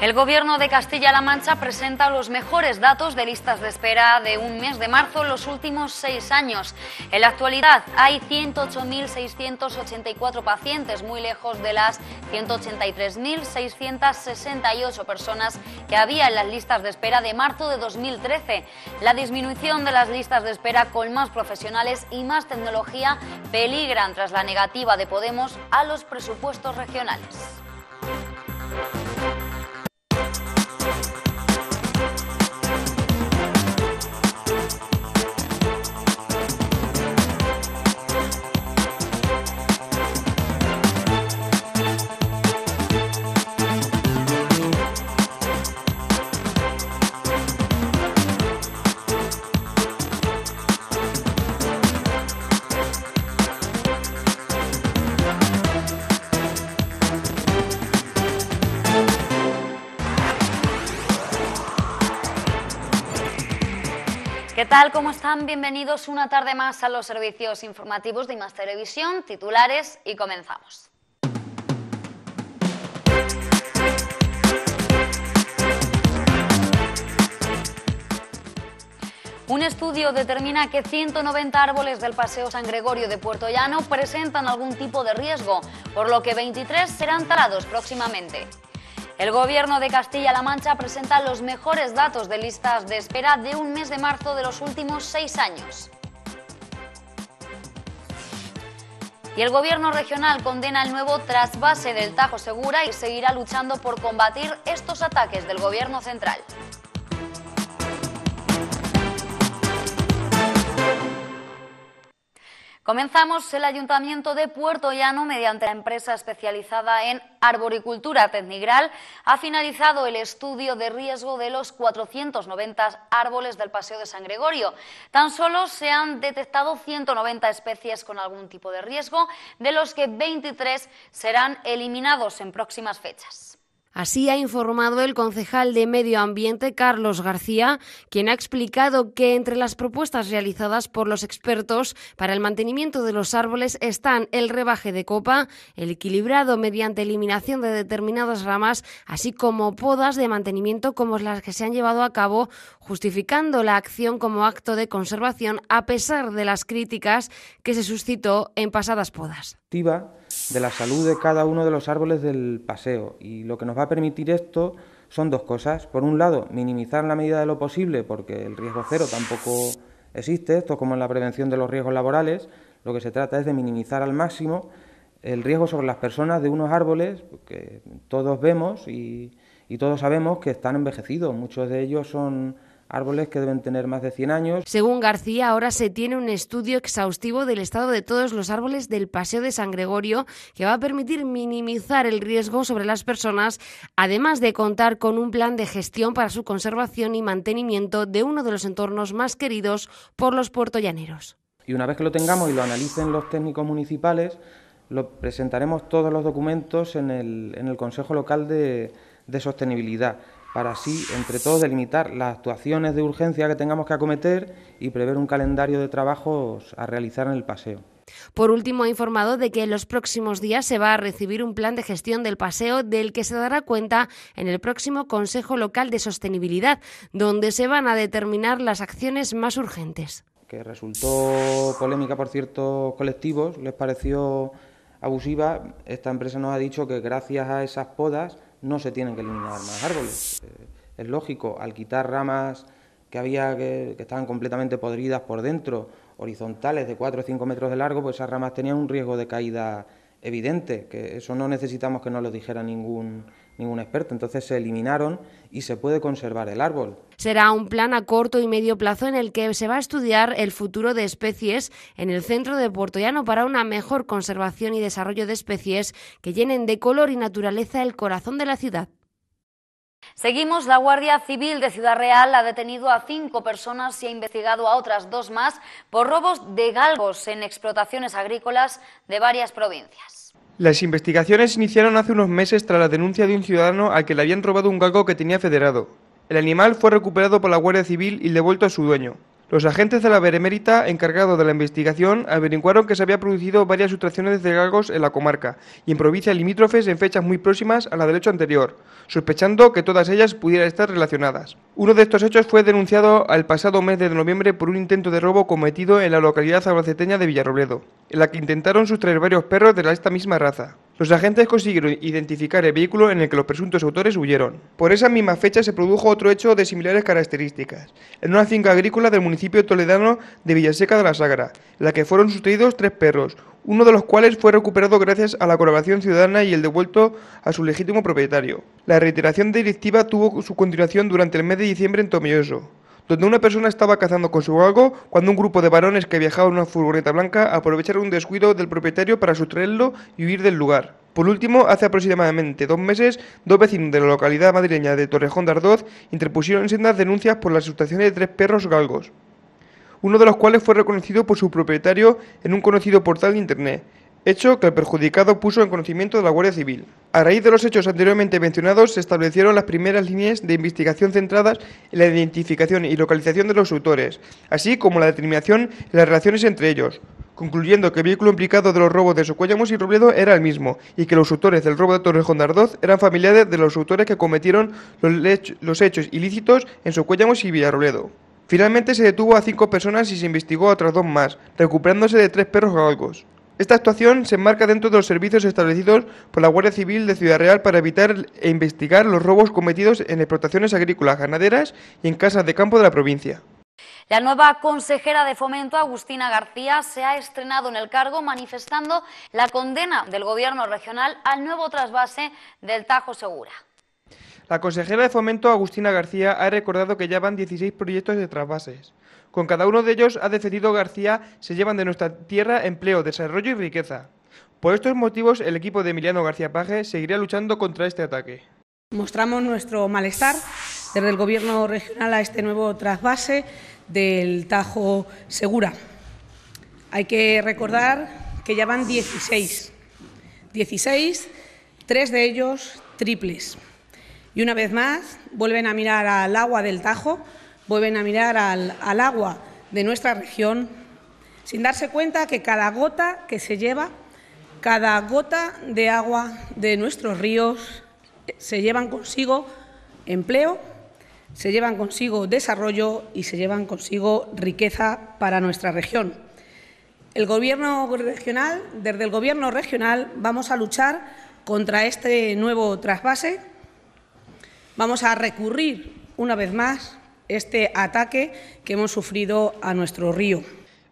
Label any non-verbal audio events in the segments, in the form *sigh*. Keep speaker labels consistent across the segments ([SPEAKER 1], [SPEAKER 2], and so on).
[SPEAKER 1] El Gobierno de Castilla-La Mancha presenta los mejores datos de listas de espera de un mes de marzo en los últimos seis años. En la actualidad hay 108.684 pacientes, muy lejos de las 183.668 personas que había en las listas de espera de marzo de 2013. La disminución de las listas de espera con más profesionales y más tecnología peligran tras la negativa de Podemos a los presupuestos
[SPEAKER 2] regionales. Thank you.
[SPEAKER 1] tal? ¿Cómo están? Bienvenidos una tarde más a los servicios informativos de IMAS Televisión, titulares y comenzamos. Un estudio determina que 190 árboles del Paseo San Gregorio de Puerto Llano presentan algún tipo de riesgo, por lo que 23 serán talados próximamente. El gobierno de Castilla-La Mancha presenta los mejores datos de listas de espera de un mes de marzo de los últimos seis años. Y el gobierno regional condena el nuevo trasvase del Tajo Segura y seguirá luchando por combatir estos ataques del gobierno central. Comenzamos el Ayuntamiento de Puerto Llano mediante la empresa especializada en arboricultura Tecnigral ha finalizado el estudio de riesgo de los 490 árboles del Paseo de San Gregorio. Tan solo se han detectado 190 especies con algún tipo de riesgo, de los que 23 serán eliminados en próximas fechas.
[SPEAKER 3] Así ha informado el concejal de Medio Ambiente, Carlos García, quien ha explicado que entre las propuestas realizadas por los expertos para el mantenimiento de los árboles están el rebaje de copa, el equilibrado mediante eliminación de determinadas ramas, así como podas de mantenimiento como las que se han llevado a cabo, justificando la acción como acto de conservación a pesar de las críticas que se suscitó en pasadas podas
[SPEAKER 4] de la salud de cada uno de los árboles del paseo. Y lo que nos va a permitir esto son dos cosas. Por un lado, minimizar en la medida de lo posible, porque el riesgo cero tampoco existe, esto como en la prevención de los riesgos laborales, lo que se trata es de minimizar al máximo el riesgo sobre las personas de unos árboles que todos vemos y todos sabemos que están envejecidos. Muchos de ellos son árboles que deben tener más de 100 años. Según García, ahora se tiene un estudio
[SPEAKER 3] exhaustivo del estado de todos los árboles del Paseo de San Gregorio que va a permitir minimizar el riesgo sobre las personas, además de contar con un plan de gestión para su conservación y mantenimiento de uno de los entornos más queridos por los puertollaneros.
[SPEAKER 4] Y una vez que lo tengamos y lo analicen los técnicos municipales, lo presentaremos todos los documentos en el, Consejo Local de, de Sostenibilidad para así, entre todos, delimitar las actuaciones de urgencia que tengamos que acometer y prever un calendario de trabajos a realizar en el paseo.
[SPEAKER 3] Por último, ha informado de que en los próximos días se va a recibir un plan de gestión del paseo del que se dará cuenta en el próximo Consejo Local de Sostenibilidad, donde se van a determinar las acciones más urgentes.
[SPEAKER 4] Que resultó polémica por ciertos colectivos, les pareció abusiva. Esta empresa nos ha dicho que gracias a esas podas no se tienen que eliminar más árboles. Eh, es lógico, al quitar ramas que había que, estaban completamente podridas por dentro, horizontales de 4 o 5 metros de largo, pues esas ramas tenían un riesgo de caída evidente, que eso no necesitamos que nos lo dijera ningún ningún experto. Entonces se eliminaron y se puede conservar el árbol.
[SPEAKER 3] Será un plan a corto y medio plazo en el que se va a estudiar el futuro de especies en el centro de Puerto Llano para una mejor conservación y desarrollo de especies que llenen de color y naturaleza el corazón de la ciudad.
[SPEAKER 1] Seguimos, la Guardia Civil de Ciudad Real ha detenido a cinco personas y ha investigado a otras dos más por robos de galgos en explotaciones agrícolas de varias provincias.
[SPEAKER 5] Las investigaciones iniciaron hace unos meses tras la denuncia de un ciudadano al que le habían robado un galgo que tenía federado. El animal fue recuperado por la Guardia Civil y devuelto a su dueño. Los agentes de la Beremérita, encargados de la investigación, averiguaron que se había producido varias sustracciones de galgos en la comarca y en provincias limítrofes en fechas muy próximas a la del hecho anterior, sospechando que todas ellas pudieran estar relacionadas. Uno de estos hechos fue denunciado al pasado mes de noviembre por un intento de robo cometido en la localidad albaceteña de Villarrobledo, en la que intentaron sustraer varios perros de esta misma raza. Los agentes consiguieron identificar el vehículo en el que los presuntos autores huyeron. Por esa misma fecha se produjo otro hecho de similares características, en una finca agrícola del municipio toledano de Villaseca de la Sagra, en la que fueron sustraídos tres perros, uno de los cuales fue recuperado gracias a la colaboración ciudadana y el devuelto a su legítimo propietario. La reiteración delictiva tuvo su continuación durante el mes de diciembre en Tomilloso donde una persona estaba cazando con su galgo cuando un grupo de varones que viajaban en una furgoneta blanca aprovecharon un descuido del propietario para sustraerlo y huir del lugar. Por último, hace aproximadamente dos meses, dos vecinos de la localidad madrileña de Torrejón de Ardoz interpusieron sendas denuncias por la sustracción de tres perros galgos, uno de los cuales fue reconocido por su propietario en un conocido portal de internet hecho que el perjudicado puso en conocimiento de la Guardia Civil. A raíz de los hechos anteriormente mencionados, se establecieron las primeras líneas de investigación centradas en la identificación y localización de los autores, así como la determinación de las relaciones entre ellos, concluyendo que el vehículo implicado de los robos de Socuellamos y Robledo era el mismo, y que los autores del robo de Torrejón de eran familiares de los autores que cometieron los, hechos ilícitos en Socuellamos y Villarrobledo. Finalmente se detuvo a cinco personas y se investigó a otras dos más, recuperándose de tres perros galgos. Esta actuación se enmarca dentro de los servicios establecidos por la Guardia Civil de Ciudad Real para evitar e investigar los robos cometidos en explotaciones agrícolas, ganaderas y en casas de campo de la provincia.
[SPEAKER 1] La nueva consejera de Fomento, Agustina García, se ha estrenado en el cargo manifestando la condena del Gobierno regional al nuevo trasvase del Tajo Segura.
[SPEAKER 5] La consejera de Fomento, Agustina García, ha recordado que ya van 16 proyectos de trasvases. Con cada uno de ellos, ha defendido García, se llevan de nuestra tierra empleo, desarrollo y riqueza. Por estos motivos, el equipo de Emiliano García Paje seguirá luchando contra este ataque.
[SPEAKER 6] Mostramos nuestro malestar desde el Gobierno regional a este nuevo trasvase del Tajo Segura. Hay que recordar que ya van 16, 16, tres de ellos triples. Y una vez más, vuelven a mirar al agua del Tajo, vuelven a mirar al, agua de nuestra región, sin darse cuenta que cada gota que se lleva, cada gota de agua de nuestros ríos, se llevan consigo empleo, se llevan consigo desarrollo y se llevan consigo riqueza para nuestra región. El gobierno regional, desde el Gobierno regional vamos a luchar contra este nuevo trasvase Vamos a recurrir una vez más
[SPEAKER 5] este ataque que hemos sufrido a nuestro río.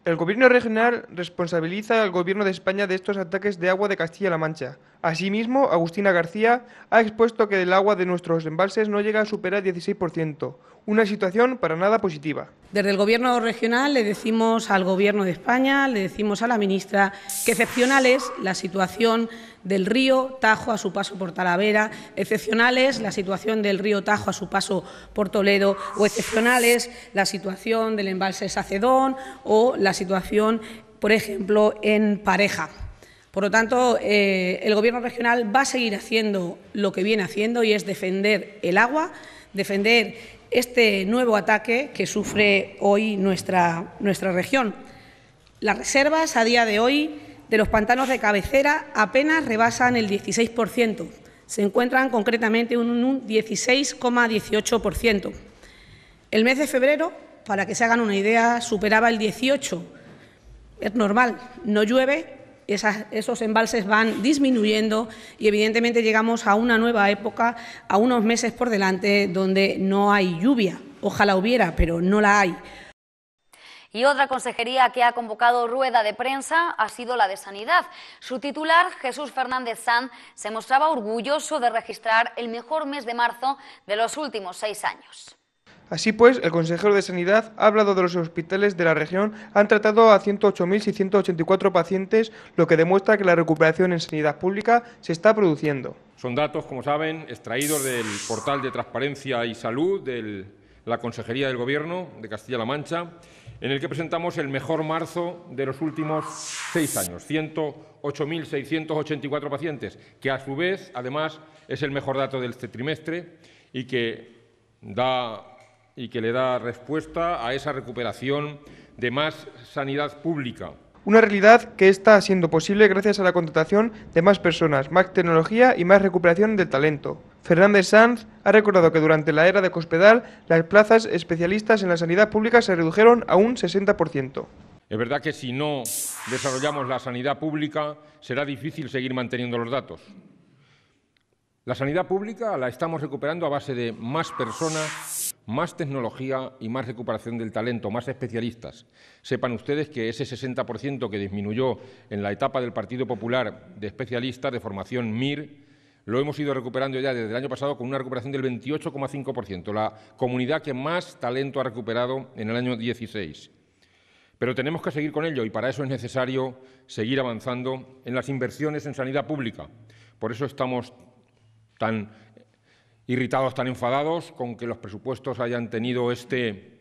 [SPEAKER 5] El Gobierno regional responsabiliza al Gobierno de España de estos ataques de agua de Castilla-La Mancha. Asimismo, Agustina García ha expuesto que el agua de nuestros embalses no llega a superar el 16%, una situación para nada positiva.
[SPEAKER 6] Desde el Gobierno regional le decimos al Gobierno de España, le decimos a la ministra que excepcional es la situación del río Tajo a su paso por Talavera, excepcional es la situación del río Tajo a su paso por Toledo, o excepcional es la situación del embalse Sacedón o la situación, por ejemplo, en Pareja. Por lo tanto, eh, el Gobierno regional va a seguir haciendo lo que viene haciendo y es defender el agua, defender este nuevo ataque que sufre hoy nuestra, nuestra región. Las reservas a día de hoy de los pantanos de cabecera apenas rebasan el 16%, se encuentran concretamente en un 16,18%. El mes de febrero, para que se hagan una idea, superaba el 18%. Es normal, no llueve, esos embalses van disminuyendo y evidentemente llegamos a una nueva época, a unos meses por delante, donde no hay lluvia. Ojalá hubiera, pero no la hay.
[SPEAKER 1] Y otra consejería que ha convocado rueda de prensa ha sido la de Sanidad. Su titular, Jesús Fernández Sanz, se mostraba orgulloso de registrar el mejor mes de marzo de los últimos seis años.
[SPEAKER 5] Así pues, el consejero de Sanidad ha hablado de los hospitales de la región han tratado a 108.684 pacientes, lo que demuestra que la recuperación en sanidad pública se está produciendo.
[SPEAKER 7] Son datos, como saben, extraídos del portal de Transparencia y Salud de la Consejería del Gobierno de Castilla-La Mancha, en el que presentamos el mejor marzo de los últimos seis años, 108.684 pacientes, que a su vez, además, es el mejor dato de este trimestre y que da y que le da respuesta a esa recuperación de más sanidad pública.
[SPEAKER 5] Una realidad que está siendo posible gracias a la contratación de más personas, más tecnología y más recuperación de talento. Fernández Sanz ha recordado que durante la era de Cospedal las plazas especialistas en la sanidad pública se redujeron a un 60%.
[SPEAKER 7] Es verdad que si no desarrollamos la sanidad pública será difícil seguir manteniendo los datos. La sanidad pública la estamos recuperando a base de más personas más tecnología y más recuperación del talento, más especialistas. Sepan ustedes que ese 60% que disminuyó en la etapa del Partido Popular de especialistas de formación MIR, lo hemos ido recuperando ya desde el año pasado con una recuperación del 28,5%, la comunidad que más talento ha recuperado en el año 16. Pero tenemos que seguir con ello y para eso es necesario seguir avanzando en las inversiones en sanidad pública. Por eso estamos tan irritados, tan enfadados con que los presupuestos hayan tenido este,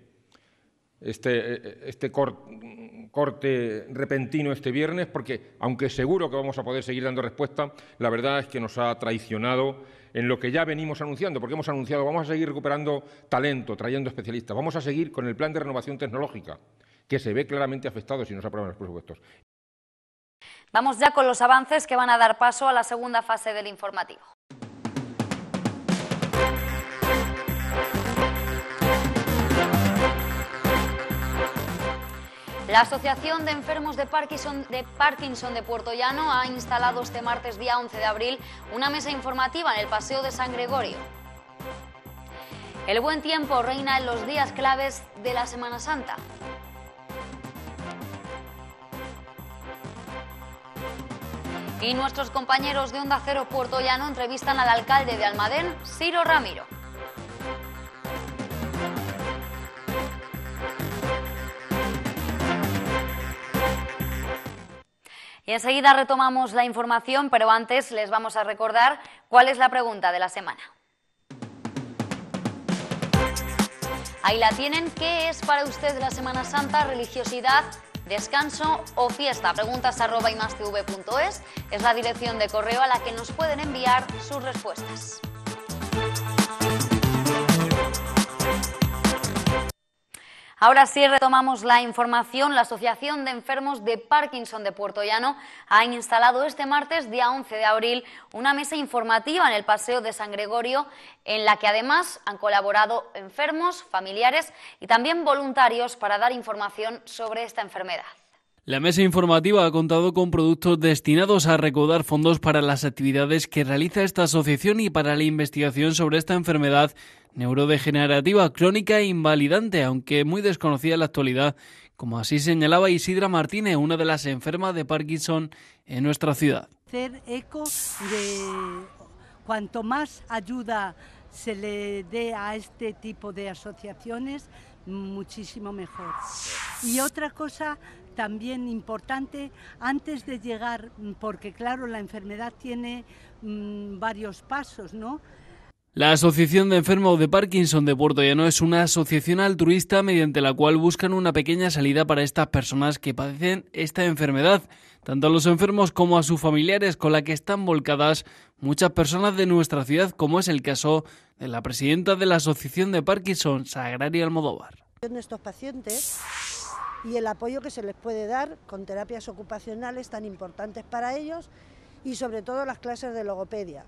[SPEAKER 7] este, este corte repentino este viernes, porque aunque seguro que vamos a poder seguir dando respuesta, la verdad es que nos ha traicionado en lo que ya venimos anunciando, porque hemos anunciado vamos a seguir recuperando talento, trayendo especialistas, vamos a seguir con el plan de renovación tecnológica, que se ve claramente afectado si no se aprueban los presupuestos.
[SPEAKER 1] Vamos ya con los avances que van a dar paso a la segunda fase del informativo. La Asociación de Enfermos de Parkinson, de Parkinson Puerto Llano ha instalado este martes día 11 de abril una mesa informativa en el Paseo de San Gregorio. El buen tiempo reina en los días claves de la Semana Santa. Y nuestros compañeros de Onda Cero Puerto Llano entrevistan al alcalde de Almadén, Ciro Ramiro. Y enseguida retomamos la información, pero antes les vamos a recordar cuál es la pregunta de la semana. Ahí la tienen. ¿Qué es para usted la Semana Santa? Religiosidad, descanso o fiesta. Preguntas arroba y más es la dirección de correo a la que nos pueden enviar sus respuestas. Ahora sí retomamos la información. La Asociación de Enfermos de Parkinson de Puerto Llano ha instalado este martes, día 11 de abril, una mesa informativa en el Paseo de San Gregorio, en la que además han colaborado enfermos, familiares y también voluntarios para dar información sobre esta enfermedad.
[SPEAKER 8] La mesa informativa ha contado con productos destinados a recaudar fondos para las actividades que realiza esta asociación y para la investigación sobre esta enfermedad neurodegenerativa crónica e invalidante, aunque muy desconocida en la actualidad, como así señalaba Isidra Martínez, una de las enfermas de Parkinson en nuestra ciudad.
[SPEAKER 6] Hacer eco de cuanto más ayuda se le dé a este tipo de asociaciones, muchísimo mejor. Y otra cosa también importante antes de llegar, mm, porque claro, la enfermedad tiene mm, varios pasos, ¿no?
[SPEAKER 8] La Asociación de Enfermos de Parkinson de Puerto Llano es una asociación altruista mediante la cual buscan una pequeña salida para estas personas que padecen esta enfermedad, tanto a los enfermos como a sus familiares, con la que están volcadas muchas personas de nuestra ciudad, como es el caso de la presidenta de la Asociación de Parkinson, Sagraria Almodóvar.
[SPEAKER 3] Estos pacientes y el apoyo que se les puede dar con terapias ocupacionales tan importantes para ellos y sobre todo las clases de logopedia.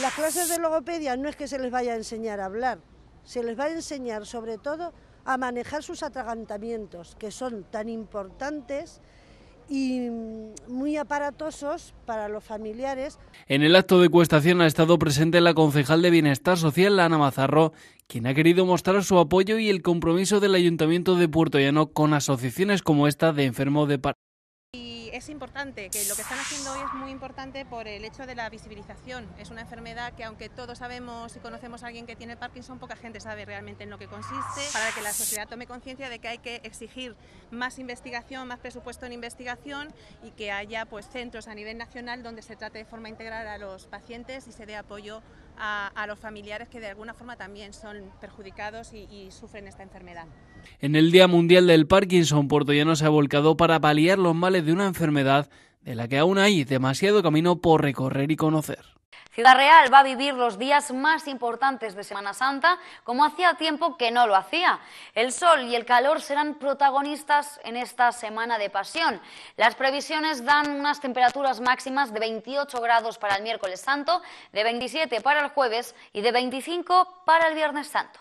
[SPEAKER 3] Las clases de logopedia no es que se les vaya a enseñar a hablar, se les va a enseñar sobre todo a manejar sus atragantamientos, que son tan importantes y muy aparatosos para los familiares.
[SPEAKER 8] En el acto de cuestación ha estado presente la concejal de Bienestar Social, Ana Mazarro, quien ha querido mostrar su apoyo y el compromiso del Ayuntamiento de Puerto Llano con asociaciones como esta de enfermo de par
[SPEAKER 6] y es importante, que lo que están haciendo hoy es muy importante por el hecho de la visibilización. Es una enfermedad que aunque todos sabemos y conocemos a alguien que tiene Parkinson, poca gente sabe realmente en lo que consiste, para que la sociedad tome conciencia de que hay que exigir más investigación, más presupuesto en investigación y que haya pues centros a nivel nacional donde se trate de forma integral a los pacientes y se dé apoyo a, los familiares que de alguna forma también son perjudicados y, sufren esta enfermedad.
[SPEAKER 8] En el Día Mundial del Parkinson, Llano se ha volcado para paliar los males de una enfermedad de la que aún hay demasiado camino por recorrer y conocer.
[SPEAKER 1] Ciudad Real va a vivir los días más importantes de Semana Santa como hacía tiempo que no lo hacía. El sol y el calor serán protagonistas en esta semana de pasión. Las previsiones dan unas temperaturas máximas de 28 grados para el miércoles santo, de 27 para el jueves y de 25 para el viernes santo.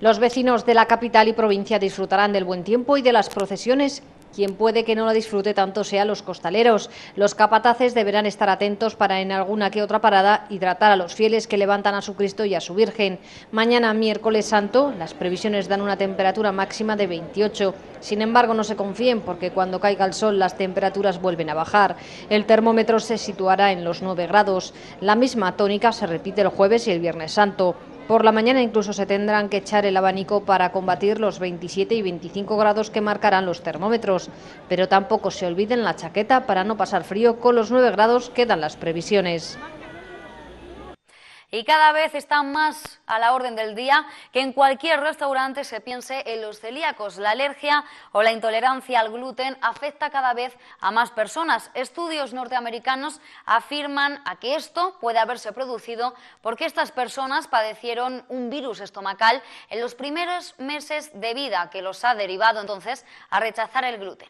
[SPEAKER 9] Los vecinos de la capital y provincia disfrutarán del buen tiempo y de las procesiones quien puede que no lo disfrute tanto sea los costaleros. Los capataces deberán estar atentos para en alguna que otra parada hidratar a los fieles que levantan a su Cristo y a su Virgen. Mañana, miércoles santo, las previsiones dan una temperatura máxima de 28. Sin embargo, no se confíen porque cuando caiga el sol las temperaturas vuelven a bajar. El termómetro se situará en los 9 grados. La misma tónica se repite el jueves y el viernes santo. Por la mañana incluso se tendrán que echar el abanico para combatir los 27 y 25 grados que marcarán los termómetros, pero tampoco se olviden la chaqueta para no pasar frío con los 9 grados que dan las previsiones
[SPEAKER 1] y cada vez está más a la orden del día que en cualquier restaurante se piense en los celíacos. La alergia o la intolerancia al gluten afecta cada vez a más personas. Estudios norteamericanos afirman a que esto puede haberse producido porque estas personas padecieron un virus estomacal en los primeros meses de vida que los ha derivado entonces a rechazar el gluten.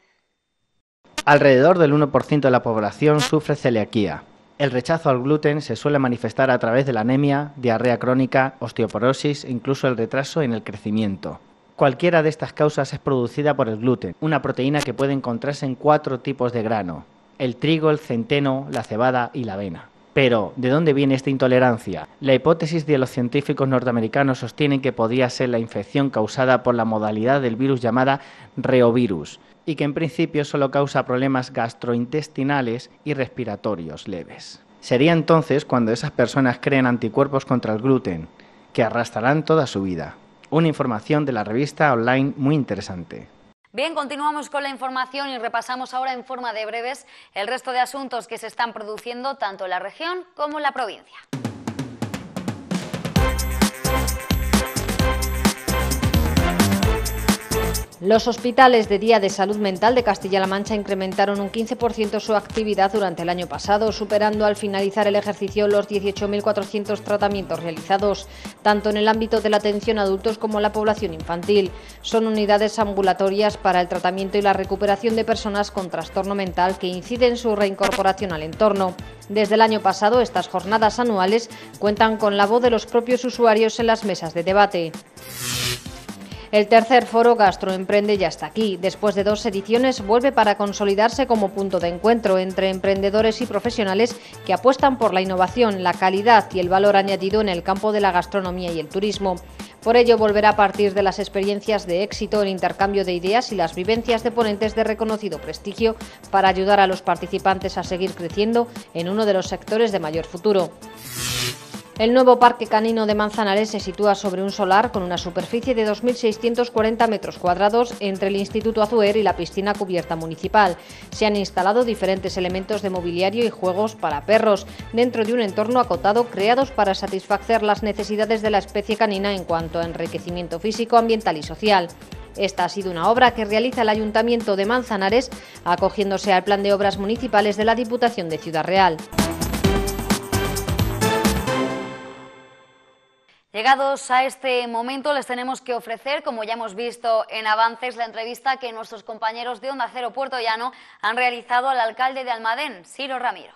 [SPEAKER 8] Alrededor del 1% de la población sufre celiaquía. El rechazo al gluten se suele manifestar a través de la anemia, diarrea crónica, osteoporosis e incluso el retraso en el crecimiento. Cualquiera de estas causas es producida por el gluten, una proteína que puede encontrarse en cuatro tipos de grano, el trigo, el centeno, la cebada y la avena. Pero, ¿de dónde viene esta intolerancia? La hipótesis de los científicos norteamericanos sostiene que podría ser la infección causada por la modalidad del virus llamada reovirus, y que en principio solo causa problemas gastrointestinales y respiratorios leves. Sería entonces cuando esas personas creen anticuerpos contra el gluten, que arrastrarán toda su vida. Una información de la revista online muy interesante.
[SPEAKER 1] Bien, continuamos con la información y repasamos ahora en forma de breves el resto de asuntos que se están produciendo tanto en la región como en la provincia.
[SPEAKER 9] Los hospitales de día de salud mental de Castilla-La Mancha incrementaron un 15% su actividad durante el año pasado, superando al finalizar el ejercicio los 18.400 tratamientos realizados, tanto en el ámbito de la atención a adultos como la población infantil. Son unidades ambulatorias para el tratamiento y la recuperación de personas con trastorno mental que inciden su reincorporación al entorno. Desde el año pasado, estas jornadas anuales cuentan con la voz de los propios usuarios en las mesas de debate. El tercer foro Gastroemprende ya está aquí. Después de dos ediciones vuelve para consolidarse como punto de encuentro entre emprendedores y profesionales que apuestan por la innovación, la calidad y el valor añadido en el campo de la gastronomía y el turismo. Por ello, volverá a partir de las experiencias de éxito, el intercambio de ideas y las vivencias de ponentes de reconocido prestigio para ayudar a los participantes a seguir creciendo en uno de los sectores de mayor futuro. El nuevo parque canino de Manzanares se sitúa sobre un solar con una superficie de 2.640 metros cuadrados entre el Instituto Azuer y la piscina cubierta municipal. Se han instalado diferentes elementos de mobiliario y juegos para perros dentro de un entorno acotado creados para satisfacer las necesidades de la especie canina en cuanto a enriquecimiento físico, ambiental y social. Esta ha sido una obra que realiza el Ayuntamiento de Manzanares, acogiéndose al Plan de Obras Municipales de la Diputación de Ciudad Real.
[SPEAKER 1] Llegados a este momento les tenemos que ofrecer, como ya hemos visto en avances, la entrevista que nuestros compañeros de Onda Cero Puerto Llano han realizado al alcalde de Almadén, Ciro Ramiro.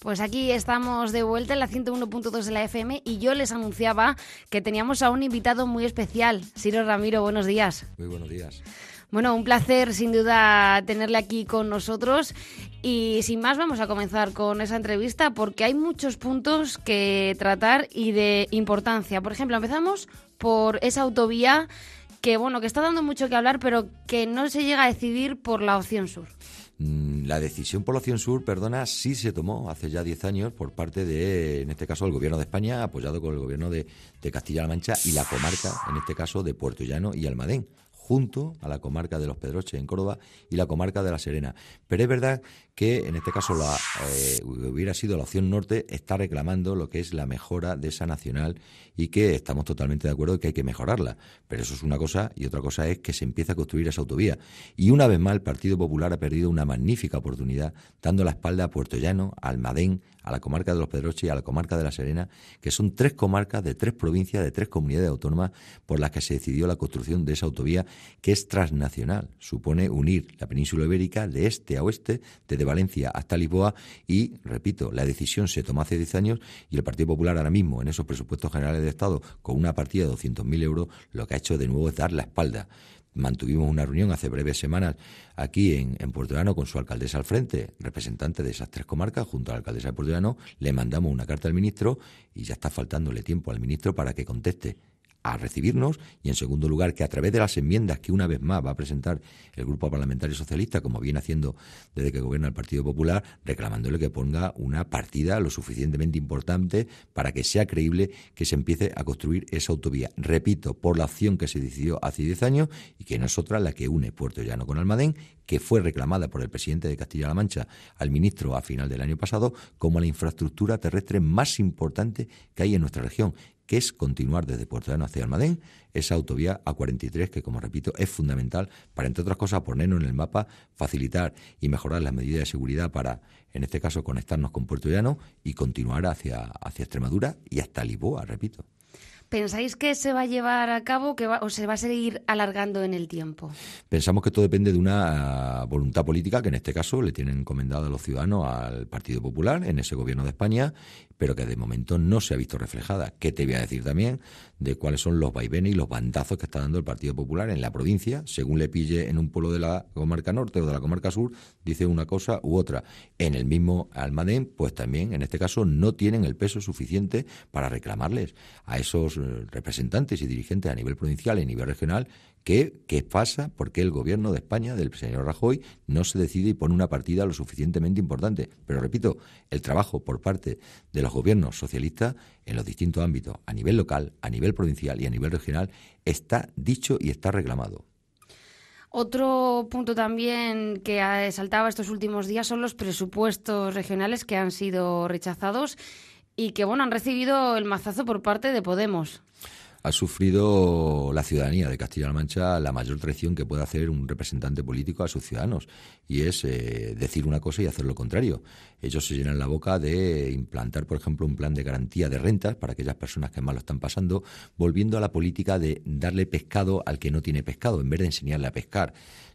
[SPEAKER 3] Pues aquí estamos de vuelta en la 101.2 de la FM y yo les anunciaba que teníamos a un invitado muy especial. Ciro Ramiro, buenos días.
[SPEAKER 10] Muy buenos días.
[SPEAKER 3] Bueno, un placer sin duda tenerle aquí con nosotros. Y sin más, vamos a comenzar con esa entrevista porque hay muchos puntos que tratar y de importancia. Por ejemplo, empezamos por esa autovía que, bueno, que está dando mucho que hablar, pero que no se llega a decidir por la opción sur.
[SPEAKER 10] Mm, la decisión por la opción sur, perdona, sí se tomó hace ya 10 años por parte de, en este caso, el gobierno de España, apoyado con el gobierno de, de Castilla-La Mancha y la comarca, en este caso, de Puerto Llano y Almadén junto a la comarca de Los Pedroches en Córdoba y la comarca de La Serena. Pero es verdad que en este caso la, eh, hubiera sido la opción norte, está reclamando lo que es la mejora de esa nacional y que estamos totalmente de acuerdo que hay que mejorarla. Pero eso es una cosa y otra cosa es que se empieza a construir esa autovía. Y una vez más el Partido Popular ha perdido una magnífica oportunidad dando la espalda a Puerto Llano, al Almadén, a la comarca de los Pedroches y a la comarca de La Serena, que son tres comarcas de tres provincias, de tres comunidades autónomas por las que se decidió la construcción de esa autovía que es transnacional. Supone unir la península ibérica de este a oeste, desde Valencia hasta Lisboa y, repito, la decisión se tomó hace 10 años y el Partido Popular ahora mismo en esos presupuestos generales de Estado con una partida de 200.000 euros lo que ha hecho de nuevo es dar la espalda mantuvimos una reunión hace breves semanas aquí en, Puerto con su alcaldesa al frente, representante de esas tres comarcas, junto a la alcaldesa de Puerto le mandamos una carta al ministro y ya está faltándole tiempo al ministro para que conteste a recibirnos y, en segundo lugar, que a través de las enmiendas que una vez más va a presentar el Grupo Parlamentario Socialista, como viene haciendo desde que gobierna el Partido Popular, reclamándole que ponga una partida lo suficientemente importante para que sea creíble que se empiece a construir esa autovía. Repito, por la acción que se decidió hace diez años y que no es otra la que une Puerto Llano con Almadén, que fue reclamada por el presidente de Castilla-La Mancha al ministro a final del año pasado como la infraestructura terrestre más importante que hay en nuestra región que es continuar desde Puerto Llano hacia Almadén, esa autovía A43, que como repito, es fundamental para, entre otras cosas, ponernos en el mapa, facilitar y mejorar las medidas de seguridad para, en este caso, conectarnos con Puerto Llano y continuar hacia, hacia Extremadura y hasta Lisboa, repito.
[SPEAKER 3] ¿Pensáis que se va a llevar a cabo o se va a seguir alargando en el tiempo?
[SPEAKER 10] Pensamos que todo depende de una voluntad política que en este caso le tienen encomendado a los ciudadanos al Partido Popular en ese gobierno de España pero que de momento no se ha visto reflejada. ¿Qué te voy a decir también de cuáles son los vaivenes y los bandazos que está dando el Partido Popular en la provincia? Según le pille en un pueblo de la comarca norte o de la comarca sur, dice una cosa u otra. En el mismo Almadén, pues también, en este caso, no tienen el peso suficiente para reclamarles a esos eh, representantes y dirigentes a nivel provincial y a nivel regional ¿Qué, pasa? Porque el gobierno de España, del señor Rajoy, no se decide y pone una partida lo suficientemente importante? Pero repito, el trabajo por parte de los gobiernos socialistas en los distintos ámbitos, a nivel local, a nivel provincial y a nivel regional, está dicho y está reclamado.
[SPEAKER 3] Otro punto también que ha saltaba estos últimos días son los presupuestos regionales que han sido rechazados y que bueno han recibido el mazazo por parte de Podemos
[SPEAKER 10] ha sufrido la ciudadanía de Castilla-La Mancha la mayor traición que puede hacer un representante político a sus ciudadanos, y es eh, decir una cosa y hacer lo contrario. Ellos se llenan la boca de implantar, por ejemplo, un plan de garantía de rentas para aquellas personas que más lo están pasando, volviendo a la política de darle pescado al que no tiene pescado, en vez de enseñarle a pescar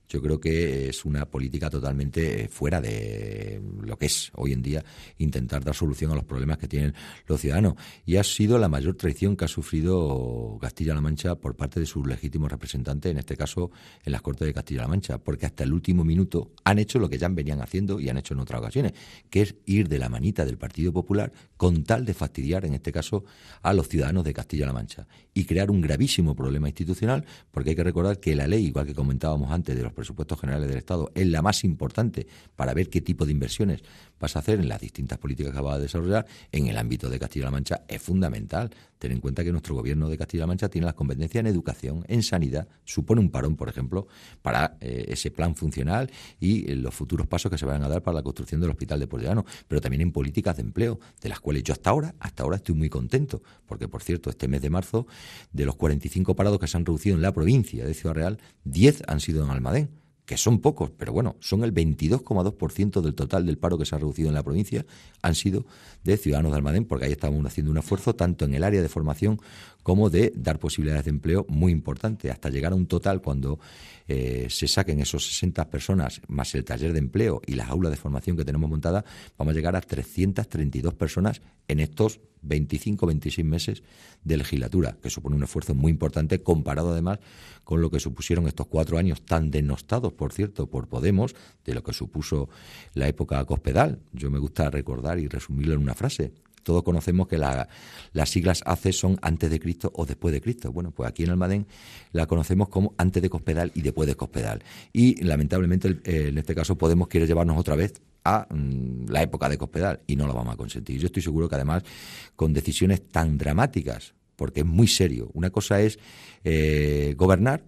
[SPEAKER 10] yo creo que es una política totalmente fuera de lo que es hoy en día intentar dar solución a los problemas que tienen los ciudadanos. Y ha sido la mayor traición que ha sufrido Castilla-La Mancha por parte de sus legítimos representantes, en este caso en las Cortes de Castilla-La Mancha, porque hasta el último minuto han hecho lo que ya venían haciendo y han hecho en otras ocasiones, que es ir de la manita del Partido Popular con tal de fastidiar, en este caso, a los ciudadanos de Castilla-La Mancha y crear un gravísimo problema institucional, porque hay que recordar que la ley, igual que comentábamos antes de los presupuestos generales del Estado es la más importante para ver qué tipo de inversiones vas a hacer en las distintas políticas que vas a desarrollar en el ámbito de Castilla-La Mancha es fundamental. tener en cuenta que nuestro gobierno de Castilla-La Mancha tiene las competencias en educación, en sanidad, supone un parón, por ejemplo, para eh, ese plan funcional y eh, los futuros pasos que se van a dar para la construcción del hospital de Llano, pero también en políticas de empleo, de las cuales yo hasta ahora, hasta ahora estoy muy contento, porque por cierto, este mes de marzo, de los 45 parados que se han reducido en la provincia de Ciudad Real, 10 han sido en Almadén que son pocos, pero bueno, son el 22,2% del total del paro que se ha reducido en la provincia, han sido de ciudadanos de Almadén, porque ahí estamos haciendo un esfuerzo tanto en el área de formación como de dar posibilidades de empleo muy importante, hasta llegar a un total cuando eh, se saquen esos 60 personas, más el taller de empleo y las aulas de formación que tenemos montadas, vamos a llegar a 332 personas en estos 25, 26 meses de legislatura, que supone un esfuerzo muy importante comparado además con lo que supusieron estos cuatro años tan denostados, por cierto, por Podemos, de lo que supuso la época Cospedal. Yo me gusta recordar y resumirlo en una frase. Todos conocemos que las siglas AC son antes de Cristo o después de Cristo. Bueno, pues aquí en Almadén la conocemos como antes de Cospedal y después de Cospedal. Y lamentablemente, eh, en este caso, Podemos quiere llevarnos otra vez a mm, la época de Cospedal y no lo vamos a consentir. Yo estoy seguro que además con decisiones tan dramáticas, porque es muy serio, una cosa es eh, gobernar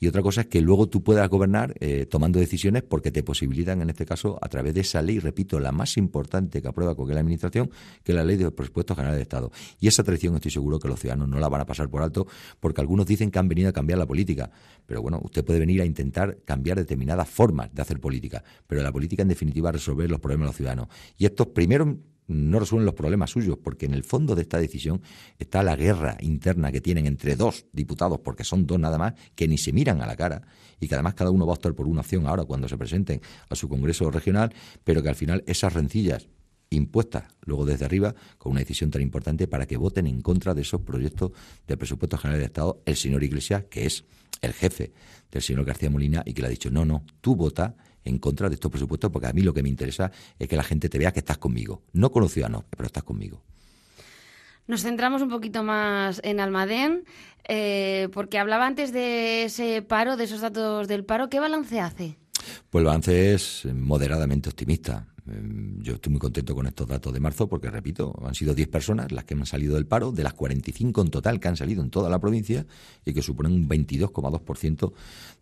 [SPEAKER 10] y otra cosa es que luego tú puedas gobernar eh, tomando decisiones porque te posibilitan, en este caso, a través de esa ley, repito, la más importante que aprueba cualquier administración, que es la ley de presupuestos generales de Estado. Y esa traición estoy seguro que los ciudadanos no la van a pasar por alto porque algunos dicen que han venido a cambiar la política. Pero bueno, usted puede venir a intentar cambiar determinadas formas de hacer política, pero la política en definitiva resolver los problemas de los ciudadanos. Y estos primeros no resuelven los problemas suyos, porque en el fondo de esta decisión está la guerra interna que tienen entre dos diputados, porque son dos nada más, que ni se miran a la cara, y que además cada uno va a optar por una opción ahora cuando se presenten a su Congreso regional, pero que al final esas rencillas impuestas luego desde arriba con una decisión tan importante para que voten en contra de esos proyectos de presupuesto general de Estado el señor Iglesias, que es el jefe del señor García Molina y que le ha dicho, no, no, tú vota en contra de estos presupuestos, porque a mí lo que me interesa es que la gente te vea que estás conmigo. No con los ciudadanos, pero estás conmigo.
[SPEAKER 3] Nos centramos un poquito más en Almadén, eh, porque hablaba antes de ese paro, de esos datos del paro. ¿Qué balance hace?
[SPEAKER 10] Pues el balance es moderadamente optimista. Em, yo estoy muy contento con estos datos de marzo porque, repito, han sido 10 personas las que han salido del paro, de las 45 en total que han salido en toda la provincia y que suponen un 22,2%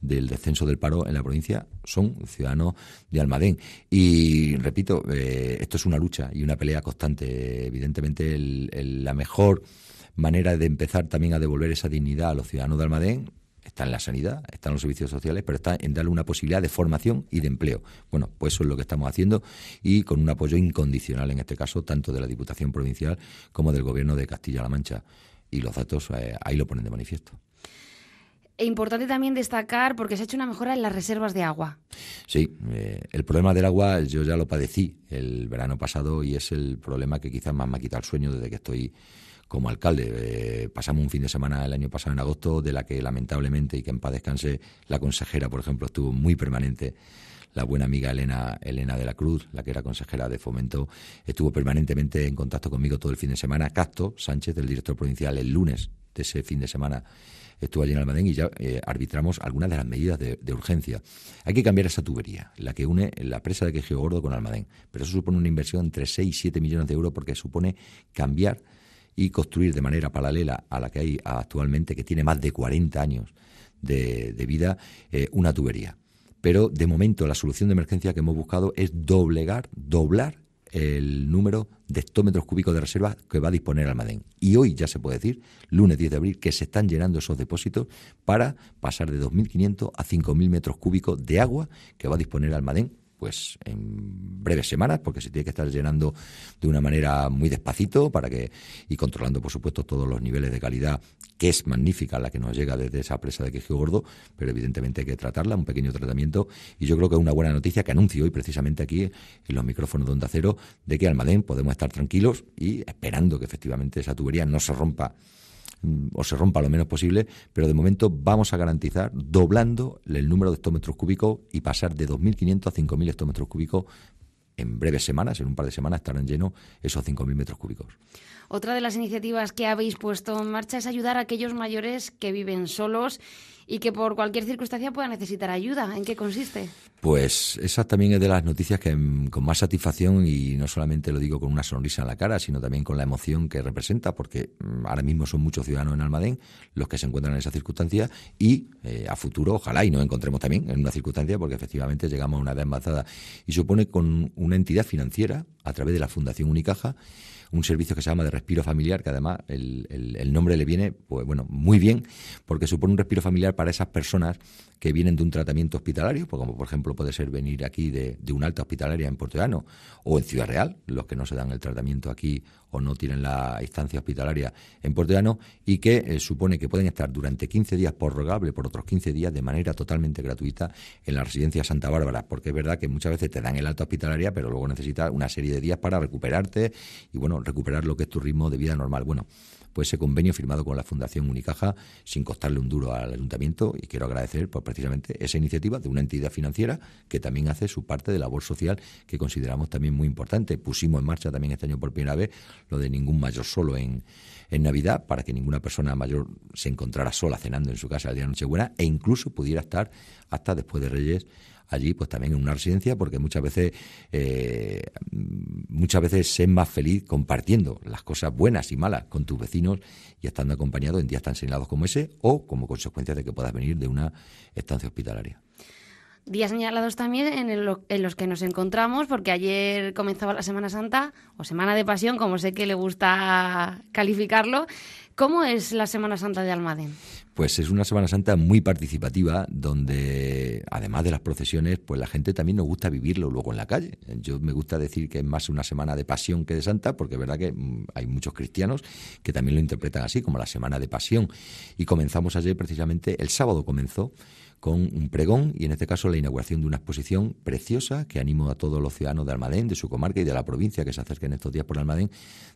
[SPEAKER 10] del descenso del paro en la provincia, son ciudadanos de Almadén. Y, repito, eh, esto es una lucha y una pelea constante. Evidentemente, la mejor manera de empezar también a devolver esa dignidad a los ciudadanos de Almadén está en la sanidad, está en los servicios sociales, pero está en darle una posibilidad de formación y de empleo. Bueno, pues eso es lo que estamos haciendo y con un apoyo incondicional, en este caso, tanto de la Diputación Provincial como del Gobierno de Castilla-La Mancha. Y los datos eh, ahí lo ponen de manifiesto.
[SPEAKER 3] E importante también destacar porque se ha hecho una mejora en las reservas de agua.
[SPEAKER 10] Sí, eh, el problema del agua yo ya lo padecí el verano pasado y es el problema que quizás más me ha quitado el sueño desde que estoy como alcalde. Eh, pasamos un fin de semana el año pasado, en agosto, de la que lamentablemente, y que en paz descanse, la consejera, por ejemplo, estuvo muy permanente la buena amiga Elena, Elena de la Cruz, la que era consejera de fomento, estuvo permanentemente en contacto conmigo todo el fin de semana. Casto Sánchez, ...del director provincial, el lunes de ese fin de semana estuvo allí en Almadén y ya eh, arbitramos algunas de las medidas de, urgencia. Hay que cambiar esa tubería, la que une la presa de Quejío Gordo con Almadén. Pero eso supone una inversión entre 6 y 7 millones de euros porque supone cambiar y construir de manera paralela a la que hay actualmente, que tiene más de 40 años de, vida, eh, una tubería. Pero de momento la solución de emergencia que hemos buscado es doblegar, doblar el número de hectómetros cúbicos de reserva que va a disponer Almadén. Y hoy ya se puede decir, lunes 10 de abril, que se están llenando esos depósitos para pasar de 2.500 a 5.000 metros cúbicos de agua que va a disponer Almadén pues en breves semanas, porque se tiene que estar llenando de una manera muy despacito para que y controlando por supuesto todos los niveles de calidad, que es magnífica la que nos llega desde esa presa de Quejío Gordo, pero evidentemente hay que tratarla, un pequeño tratamiento y yo creo que es una buena noticia que anuncio hoy precisamente aquí en los micrófonos de Onda Cero de que Almadén podemos estar tranquilos y esperando que efectivamente esa tubería no se rompa Mm, o se rompa lo menos posible, pero de momento vamos a garantizar doblando el número de hectómetros cúbicos y pasar de 2.500 a 5.000 hectómetros cúbicos en breves semanas, en un par de semanas, estarán llenos esos 5.000 metros cúbicos.
[SPEAKER 3] Otra de las iniciativas que habéis puesto en marcha es ayudar a aquellos mayores que viven solos y que por cualquier circunstancia pueda necesitar ayuda. ¿En qué consiste?
[SPEAKER 10] Pues esa también es de las noticias que mm, con más satisfacción, y no solamente lo digo con una sonrisa en la cara, sino también con la emoción que representa, porque mm, ahora mismo son muchos ciudadanos en Almadén los que se encuentran en esa circunstancia y eh, a futuro ojalá y nos encontremos también en una circunstancia, porque efectivamente llegamos a una edad avanzada y supone con una entidad financiera a través de la Fundación Unicaja un servicio que se llama de respiro familiar, que además el, nombre le viene, pues bueno, muy bien, porque supone un respiro familiar para esas personas que vienen de un tratamiento hospitalario, pues como por ejemplo puede ser venir aquí de, un una alta hospitalaria en Puerto o en Ciudad Real, los que no se dan el tratamiento aquí o no tienen la instancia hospitalaria en Puerto Llano y que eh, supone que pueden estar durante 15 días prorrogable por otros 15 días de manera totalmente gratuita en la residencia Santa Bárbara, porque es verdad que muchas veces te dan el alta hospitalaria, pero luego necesitas una serie de días para recuperarte y bueno, recuperar lo que es tu ritmo de vida normal. Bueno, pues ese convenio firmado con la Fundación Unicaja sin costarle un duro al ayuntamiento y quiero agradecer pues, precisamente esa iniciativa de una entidad financiera que también hace su parte de labor social que consideramos también muy importante. Pusimos en marcha también este año por primera vez lo de ningún mayor solo en, en Navidad para que ninguna persona mayor se encontrara sola cenando en su casa el día de Nochebuena e incluso pudiera estar hasta después de Reyes allí, pues también en una residencia, porque muchas veces, eh, muchas veces es más feliz compartiendo las cosas buenas y malas con tus vecinos y estando acompañado en días tan señalados como ese o como consecuencia de que puedas venir de una estancia hospitalaria
[SPEAKER 3] días señalados también en, en, los que nos encontramos, porque ayer comenzaba la Semana Santa, o Semana de Pasión, como sé que le gusta calificarlo. ¿Cómo es la Semana Santa de Almadén?
[SPEAKER 10] pues es una Semana Santa muy participativa, donde además de las procesiones, pues la gente también nos gusta vivirlo luego en la calle. Yo me gusta decir que es más una semana de pasión que de santa, porque es verdad que mm, hay muchos cristianos que también lo interpretan así, como la semana de pasión. Y comenzamos ayer precisamente, el sábado comenzó con un pregón y en este caso la inauguración de una exposición preciosa que animo a todos los ciudadanos de Almadén, de su comarca y de la provincia que se acerquen estos días por Almadén,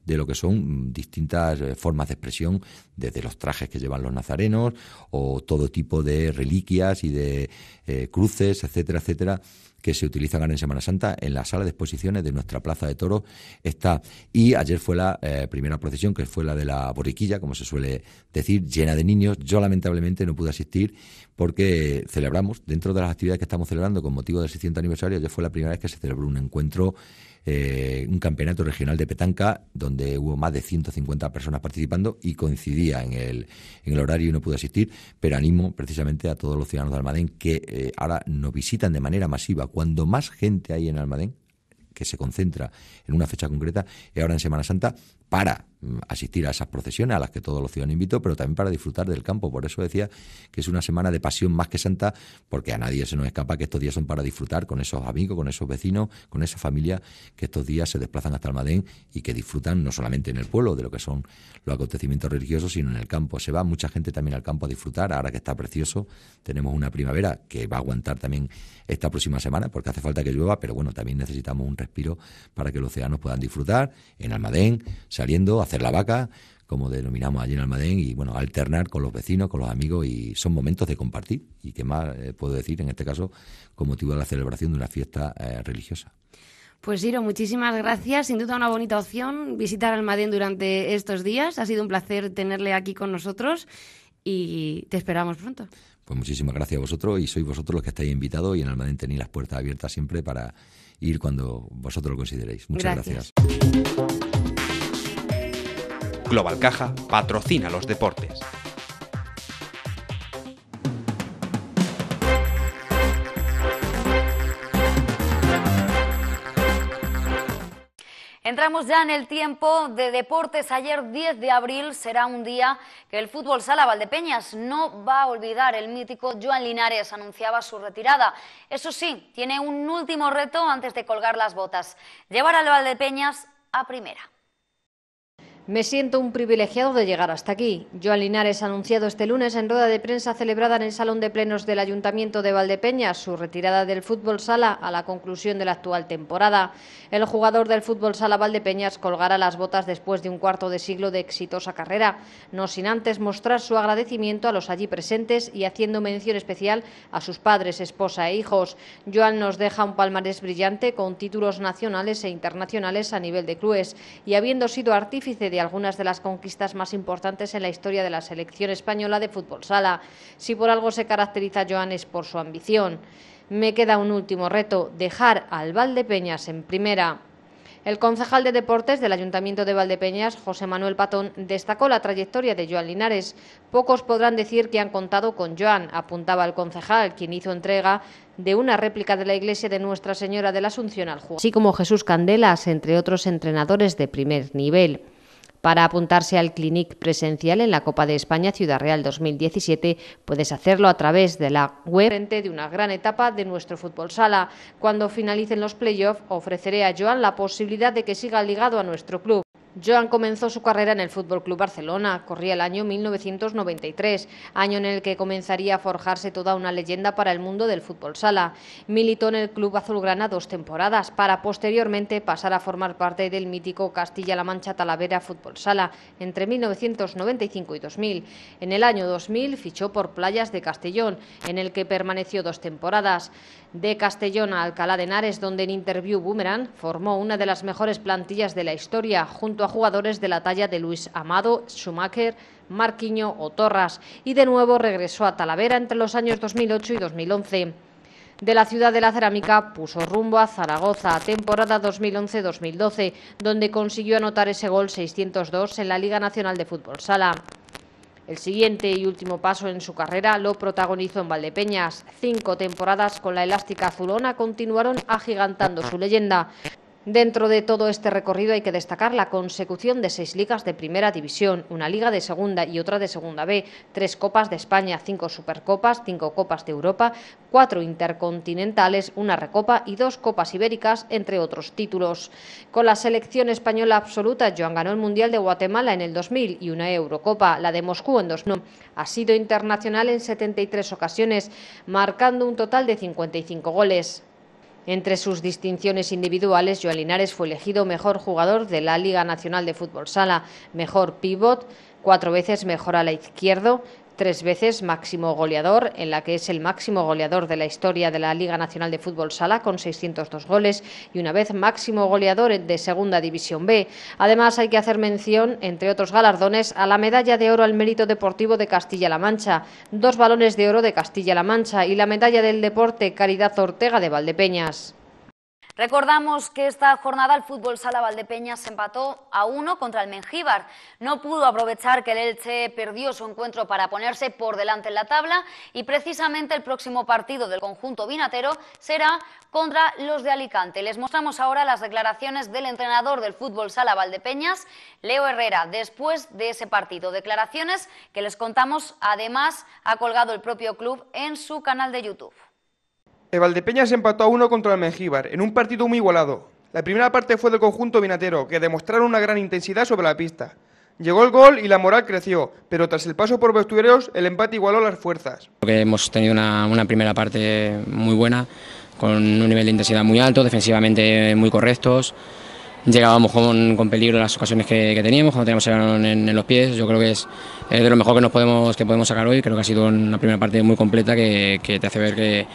[SPEAKER 10] de lo que son mm, distintas eh, formas de expresión, desde los trajes que llevan los nazarenos o todo tipo de reliquias y de eh, cruces, etcétera, etcétera que se utilizan ahora en Semana Santa en la sala de exposiciones de nuestra Plaza de Toros está. Y ayer fue la eh, primera procesión, que fue la de la borriquilla, como se suele decir, llena de niños. Yo lamentablemente no pude asistir porque celebramos, dentro de las actividades que estamos celebrando con motivo del 600 aniversario, ayer fue la primera vez que se celebró un encuentro eh, un campeonato regional de petanca donde hubo más de 150 personas participando y coincidía en el, en el horario y no pude asistir, pero animo precisamente a todos los ciudadanos de Almadén que eh, ahora nos visitan de manera masiva. Cuando más gente hay en Almadén, que se concentra en una fecha concreta, y ahora en Semana Santa, para asistir a esas procesiones a las que todos los ciudadanos invito, pero también para disfrutar del campo. Por eso decía que es una semana de pasión más que santa, porque a nadie se nos escapa que estos días son para disfrutar con esos amigos, con esos vecinos, con esa familia que estos días se desplazan hasta Almadén y que disfrutan no solamente en el pueblo de lo que son los acontecimientos religiosos, sino en el campo. Se va mucha gente también al campo a disfrutar, ahora que está precioso, tenemos una primavera que va a aguantar también esta próxima semana, porque hace falta que llueva, pero bueno, también necesitamos un respiro para que los ciudadanos puedan disfrutar en Almadén, saliendo, hacer la vaca, como denominamos allí en Almadén, y bueno, alternar con los vecinos, con los amigos, y son momentos de compartir. Y qué más eh, puedo decir en este caso, con motivo de la celebración de una fiesta eh, religiosa.
[SPEAKER 3] Pues Iro, muchísimas gracias. Sin duda una bonita opción visitar Almadén durante estos días. Ha sido un placer tenerle aquí con nosotros y te esperamos pronto.
[SPEAKER 10] Pues muchísimas gracias a vosotros y sois vosotros los que estáis invitados y en Almadén tenéis las puertas abiertas siempre para ir cuando vosotros lo consideréis. Muchas gracias. Global Caja patrocina los deportes.
[SPEAKER 1] Entramos ya en el tiempo de deportes. Ayer 10 de abril será un día que el fútbol sala Valdepeñas no va a olvidar. El mítico Joan Linares anunciaba su retirada. Eso sí, tiene un último reto antes de colgar las botas. Llevar al Valdepeñas a primera.
[SPEAKER 9] Me siento un privilegiado de llegar hasta aquí. Joan Linares ha anunciado este lunes en rueda de prensa celebrada en el Salón de Plenos del Ayuntamiento de Valdepeñas su retirada del fútbol sala a la conclusión de la actual temporada. El jugador del fútbol sala Valdepeñas colgará las botas después de un cuarto de siglo de exitosa carrera, no sin antes mostrar su agradecimiento a los allí presentes y haciendo mención especial a sus padres, esposa e hijos. Joan nos deja un palmarés brillante con títulos nacionales e internacionales a nivel de clubes y habiendo sido artífice de algunas de las conquistas más importantes en la historia de la selección española de fútbol sala. Si por algo se caracteriza Joan es por su ambición. Me queda un último reto, dejar al Valdepeñas en primera. El concejal de Deportes del Ayuntamiento de Valdepeñas, José Manuel Patón, destacó la trayectoria de Joan Linares. Pocos podrán decir que han contado con Joan, apuntaba el concejal, quien hizo entrega de una réplica de la iglesia de Nuestra Señora de la Asunción al juego, así como Jesús Candelas, entre otros entrenadores de primer nivel. Para apuntarse al Clinic presencial en la Copa de España Ciudad Real 2017 puedes hacerlo a través de la web ...frente de una gran etapa de nuestro fútbol sala. Cuando finalicen los playoffs ofreceré a Joan la posibilidad de que siga ligado a nuestro club. Joan comenzó su carrera en el Fútbol Club Barcelona. Corría el año 1993, año en el que comenzaría a forjarse toda una leyenda para el mundo del fútbol sala. Militó en el Club Azulgrana dos temporadas, para posteriormente pasar a formar parte del mítico Castilla-La Mancha Talavera Fútbol Sala entre 1995 y 2000. En el año 2000 fichó por Playas de Castellón, en el que permaneció dos temporadas. De Castellón a Alcalá de Henares, donde en Interview Boomerang formó una de las mejores plantillas de la historia, junto a jugadores de la talla de Luis Amado, Schumacher, Marquiño o Torras, y de nuevo regresó a Talavera entre los años 2008 y 2011. De la ciudad de la cerámica puso rumbo a Zaragoza, temporada 2011-2012, donde consiguió anotar ese gol 602 en la Liga Nacional de Fútbol Sala. El siguiente y último paso en su carrera lo protagonizó en Valdepeñas. Cinco temporadas con la elástica azulona continuaron agigantando su leyenda. Dentro de todo este recorrido hay que destacar la consecución de seis ligas de primera división, una liga de segunda y otra de segunda B, tres copas de España, cinco supercopas, cinco copas de Europa, cuatro intercontinentales, una recopa y dos copas ibéricas, entre otros títulos. Con la selección española absoluta, Joan ganó el Mundial de Guatemala en el 2000 y una Eurocopa, la de Moscú en 2009. Ha sido internacional en 73 ocasiones, marcando un total de 55 goles. Entre sus distinciones individuales, Joel Linares fue elegido mejor jugador de la Liga Nacional de Fútbol Sala, mejor pívot, cuatro veces mejor a la izquierda tres veces máximo goleador, en la que es el máximo goleador de la historia de la Liga Nacional de Fútbol Sala con 602 goles y una vez máximo goleador de Segunda División B. Además hay que hacer mención, entre otros galardones, a la medalla de oro al mérito deportivo de Castilla-La Mancha, dos balones de oro de Castilla-La Mancha y la medalla del deporte Caridad Ortega de Valdepeñas.
[SPEAKER 1] Recordamos que esta jornada el fútbol sala Valdepeñas empató a uno contra el Mengíbar. No pudo aprovechar que el Elche perdió su encuentro para ponerse por delante en la tabla y precisamente el próximo partido del conjunto vinatero será contra los de Alicante. Les mostramos ahora las declaraciones del entrenador del fútbol sala Valdepeñas, Leo Herrera, después de ese partido. Declaraciones que les contamos además ha colgado el propio club en su canal de YouTube.
[SPEAKER 5] El se empató a uno contra el Mengíbar, en un partido muy igualado. La primera parte fue del conjunto vinatero, que demostraron una gran intensidad sobre la pista. Llegó el gol y la moral creció, pero tras el paso por vestuarios, el empate igualó las fuerzas.
[SPEAKER 11] hemos tenido una, una primera parte muy buena, con un nivel de intensidad muy alto, defensivamente muy correctos llegábamos con, peligro en las ocasiones que, teníamos, cuando teníamos el en, los pies. Yo creo que es, de lo mejor que nos podemos, que podemos sacar hoy. Creo que ha sido una primera parte muy completa que, te hace ver que,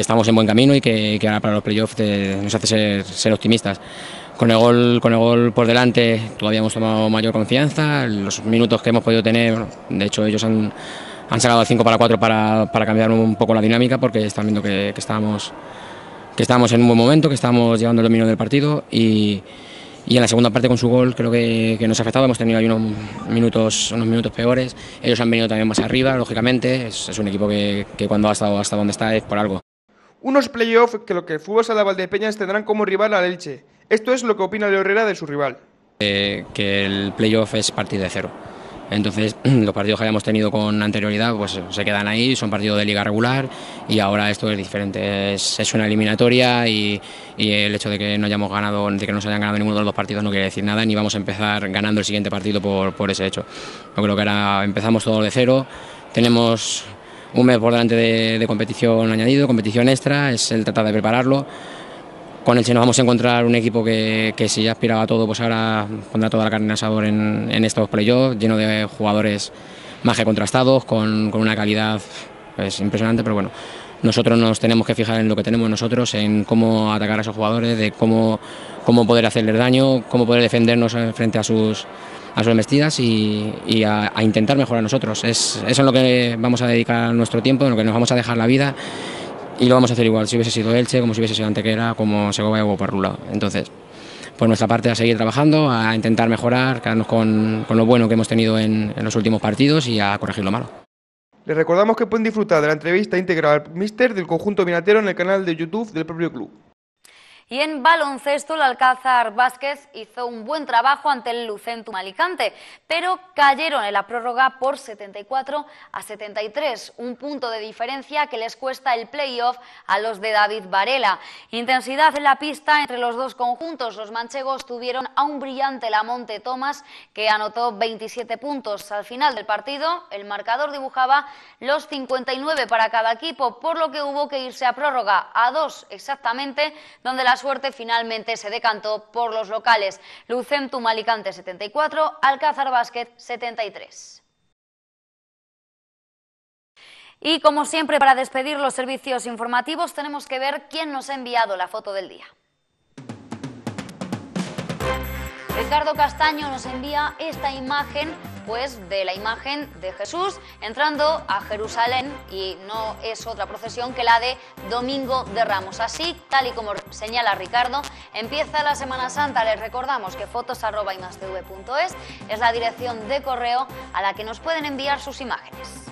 [SPEAKER 11] estamos en buen camino y que, ahora para los playoffs nos hace ser, optimistas. Con el, gol, con el gol por delante todavía hemos tomado mayor confianza. Los minutos que hemos podido tener, de hecho ellos han, han sacado al 5 para 4 para, para cambiar un poco la dinámica porque están viendo que, que estábamos que estábamos en un buen momento, que estábamos llevando el dominio del partido y, en la segunda parte con su gol creo que, nos ha afectado, hemos tenido ahí unos minutos, unos minutos peores, ellos han venido también más arriba, lógicamente, es, un equipo que, cuando ha estado hasta donde está es por algo.
[SPEAKER 5] Unos playoffs que lo que el a la Valdepeñas tendrán como rival al Elche. Esto es lo que opina Leo Herrera de su rival.
[SPEAKER 11] Eh, que el playoff es partido de cero. Entonces, *clears throat* los partidos que habíamos tenido con anterioridad pues se quedan ahí, son partidos de liga regular y ahora esto es diferente. Es, una eliminatoria y, el hecho de que no hayamos ganado, de que no se hayan ganado ninguno de los dos partidos no quiere decir nada, ni vamos a empezar ganando el siguiente partido por, ese hecho. Yo creo que ahora empezamos todo de cero, tenemos un mes por delante de, de competición añadido, competición extra, es el tratar de prepararlo con el que nos vamos a encontrar un equipo que, si ya aspiraba a todo, pues ahora pondrá toda la carne a sabor en, en estos playoffs, lleno de jugadores más que contrastados, con, una calidad pues, impresionante, pero bueno, nosotros nos tenemos que fijar en lo que tenemos nosotros, en cómo atacar a esos jugadores, de cómo, cómo poder hacerles daño, cómo poder defendernos frente a sus a sus embestidas y, a, intentar mejorar nosotros. eso es lo que vamos a dedicar nuestro tiempo, en lo que nos vamos a dejar la vida y lo vamos a hacer igual, si hubiese sido Elche, como si hubiese sido Antequera, como Segovia o Parrula. Entonces, por nuestra parte, a seguir trabajando, a intentar mejorar, quedarnos con, lo bueno que hemos tenido en, los últimos partidos y a corregir lo malo.
[SPEAKER 5] Les recordamos que pueden disfrutar de la entrevista íntegra al Mister del conjunto minatero en el canal de YouTube del propio club.
[SPEAKER 1] Y en baloncesto, el Alcázar Vázquez hizo un buen trabajo ante el Lucentum Alicante, pero cayeron en la prórroga por 74 a 73, un punto de diferencia que les cuesta el playoff a los de David Varela. Intensidad en la pista entre los dos conjuntos. Los manchegos tuvieron a un brillante Lamonte Tomás que anotó 27 puntos. Al final del partido, el marcador dibujaba los 59 para cada equipo, por lo que hubo que irse a prórroga a dos exactamente, donde la suerte finalmente se decantó por los locales. Lucentum Alicante 74, Alcázar Básquet 73. Y como siempre, para despedir los servicios informativos, tenemos que ver quién nos ha enviado la foto del día. Ricardo Castaño nos envía esta imagen pues de la imagen de Jesús entrando a Jerusalén y no es otra procesión que la de Domingo de Ramos. Así, tal y como señala Ricardo, empieza la Semana Santa. Les recordamos que fotos.imastv.es es la dirección de correo a la que nos pueden enviar sus imágenes.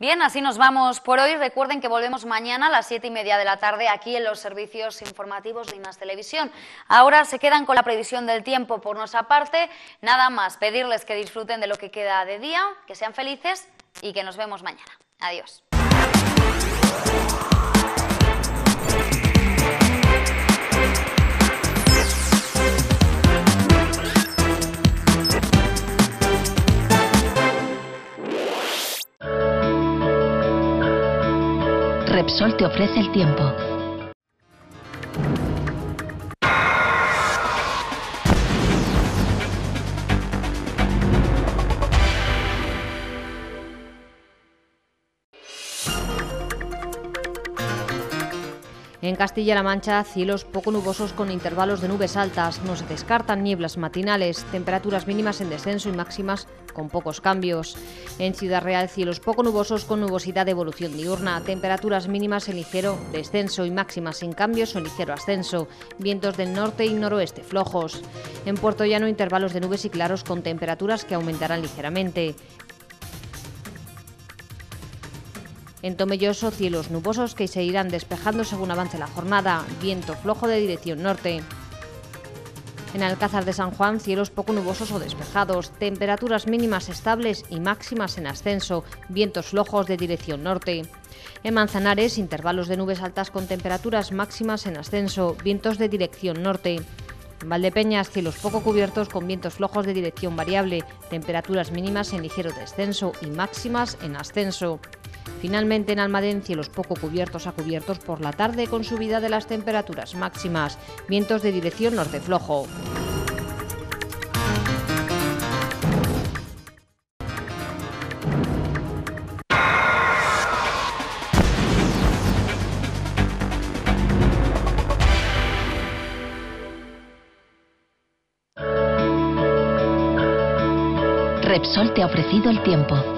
[SPEAKER 1] Bien, así nos vamos por hoy. Recuerden que volvemos mañana a las siete y media de la tarde aquí en los servicios informativos de Inas Televisión. Ahora se quedan con la previsión del tiempo por nuestra parte. Nada más, pedirles que disfruten de lo que queda de día, que sean felices y que nos vemos mañana. Adiós. Repsol te ofrece el tiempo.
[SPEAKER 9] En Castilla-La Mancha, cielos poco nubosos con intervalos de nubes altas. No se descartan nieblas matinales, temperaturas mínimas en descenso y máximas con pocos cambios. En Ciudad Real, cielos poco nubosos con nubosidad de evolución diurna, temperaturas mínimas en ligero descenso y máximas sin cambios o en ligero ascenso, vientos del norte y noroeste flojos. En Puerto Llano, intervalos de nubes y claros con temperaturas que aumentarán ligeramente. En Tomelloso, cielos nubosos que se irán despejando según avance la jornada, viento flojo de dirección norte. En Alcázar de San Juan, cielos poco nubosos o despejados, temperaturas mínimas estables y máximas en ascenso, vientos flojos de dirección norte. En Manzanares, intervalos de nubes altas con temperaturas máximas en ascenso, vientos de dirección norte. En Valdepeñas, cielos poco cubiertos con vientos flojos de dirección variable, temperaturas mínimas en ligero descenso y máximas en ascenso. Finalmente en Almadén los poco cubiertos a cubiertos por la tarde con subida de las temperaturas máximas, vientos de dirección norte flojo.
[SPEAKER 1] Repsol te ha ofrecido el tiempo.